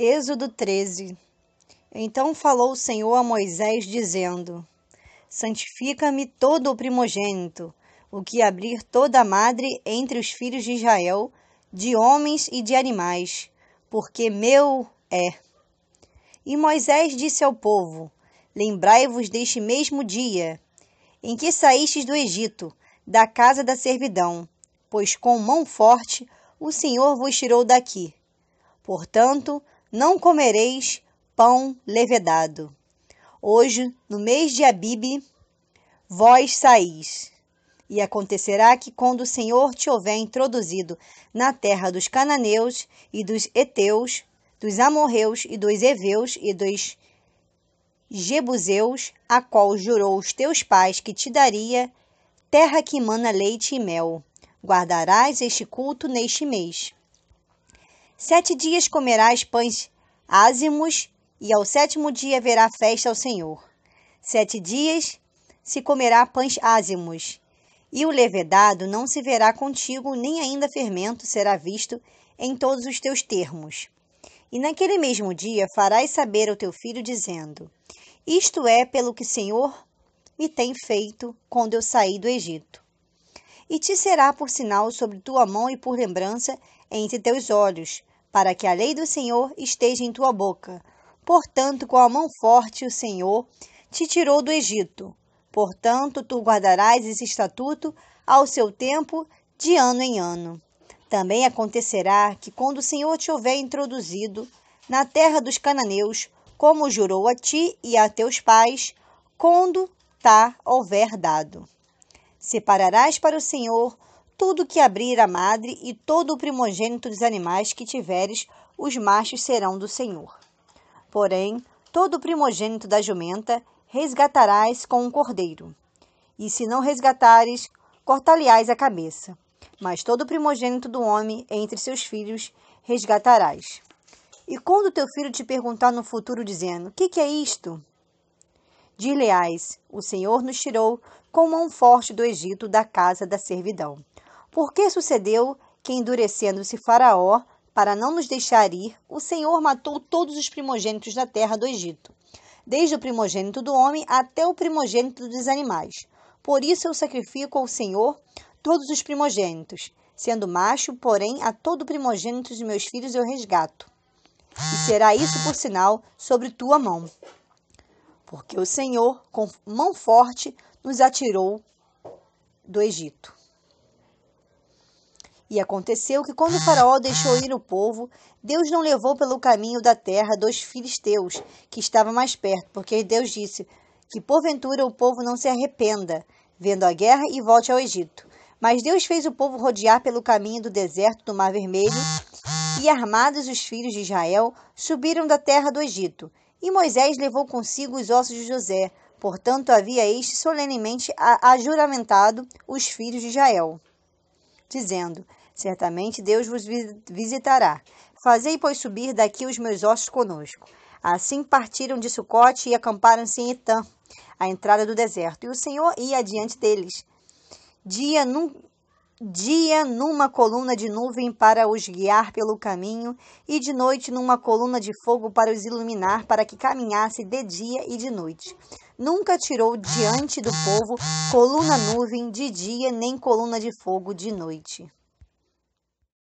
Êxodo 13 Então falou o Senhor a Moisés, dizendo: Santifica-me todo o primogênito, o que abrir toda a madre entre os filhos de Israel, de homens e de animais, porque meu é. E Moisés disse ao povo: Lembrai-vos deste mesmo dia em que saístes do Egito, da casa da servidão, pois com mão forte o Senhor vos tirou daqui. Portanto, não comereis pão levedado. Hoje, no mês de Abibe, vós saís. E acontecerá que quando o Senhor te houver introduzido na terra dos cananeus e dos heteus, dos amorreus e dos eveus e dos jebuseus, a qual jurou os teus pais que te daria, terra que emana leite e mel, guardarás este culto neste mês. Sete dias comerás pães ázimos, e ao sétimo dia haverá festa ao Senhor. Sete dias se comerá pães ázimos, e o levedado não se verá contigo, nem ainda fermento será visto em todos os teus termos. E naquele mesmo dia farás saber ao teu filho, dizendo: Isto é pelo que o Senhor me tem feito quando eu saí do Egito e te será por sinal sobre tua mão e por lembrança entre teus olhos, para que a lei do Senhor esteja em tua boca. Portanto, com a mão forte o Senhor te tirou do Egito. Portanto, tu guardarás esse estatuto ao seu tempo, de ano em ano. Também acontecerá que, quando o Senhor te houver introduzido na terra dos cananeus, como jurou a ti e a teus pais, quando tá houver dado. Separarás para o Senhor tudo que abrir a madre e todo o primogênito dos animais que tiveres, os machos serão do Senhor. Porém, todo o primogênito da jumenta resgatarás com um cordeiro. E se não resgatares, cortarás a cabeça. Mas todo o primogênito do homem entre seus filhos resgatarás. E quando teu filho te perguntar no futuro, dizendo: Que que é isto? de leais, o Senhor nos tirou com mão forte do Egito da casa da servidão. Porque sucedeu que, endurecendo-se Faraó, para não nos deixar ir, o Senhor matou todos os primogênitos da terra do Egito, desde o primogênito do homem até o primogênito dos animais. Por isso eu sacrifico ao Senhor todos os primogênitos, sendo macho, porém a todo primogênito de meus filhos eu resgato. E será isso por sinal sobre tua mão porque o Senhor, com mão forte, nos atirou do Egito. E aconteceu que, quando o Faraó deixou ir o povo, Deus não levou pelo caminho da terra dois filisteus, que estavam mais perto, porque Deus disse que, porventura, o povo não se arrependa, vendo a guerra, e volte ao Egito. Mas Deus fez o povo rodear pelo caminho do deserto do Mar Vermelho, e armados os filhos de Israel subiram da terra do Egito, e Moisés levou consigo os ossos de José, portanto havia este solenemente ajuramentado os filhos de Israel, dizendo: Certamente Deus vos visitará. Fazei, pois, subir daqui os meus ossos conosco. Assim partiram de Sucote e acamparam-se em Etã, à entrada do deserto, e o Senhor ia adiante deles. Dia dia numa coluna de nuvem para os guiar pelo caminho, e de noite numa coluna de fogo para os iluminar, para que caminhasse de dia e de noite. Nunca tirou diante do povo coluna nuvem de dia, nem coluna de fogo de noite.